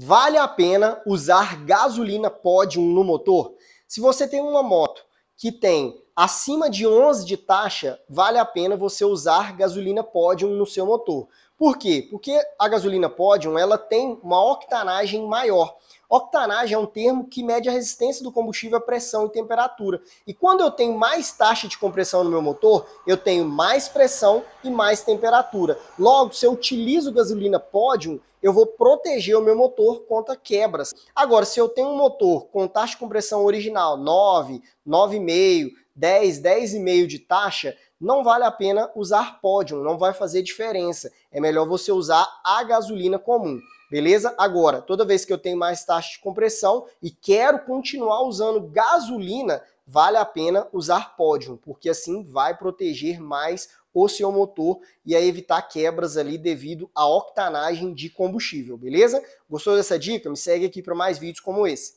Vale a pena usar gasolina pódium no motor? Se você tem uma moto que tem Acima de 11 de taxa, vale a pena você usar gasolina pódium no seu motor. Por quê? Porque a gasolina pódium ela tem uma octanagem maior. Octanagem é um termo que mede a resistência do combustível à pressão e temperatura. E quando eu tenho mais taxa de compressão no meu motor, eu tenho mais pressão e mais temperatura. Logo, se eu utilizo gasolina pódium, eu vou proteger o meu motor contra quebras. Agora, se eu tenho um motor com taxa de compressão original 9, 9,5, 10, 10,5 de taxa, não vale a pena usar pódio, não vai fazer diferença. É melhor você usar a gasolina comum, beleza? Agora, toda vez que eu tenho mais taxa de compressão e quero continuar usando gasolina, vale a pena usar pódio, porque assim vai proteger mais o seu motor e a evitar quebras ali devido à octanagem de combustível, beleza? Gostou dessa dica? Me segue aqui para mais vídeos como esse.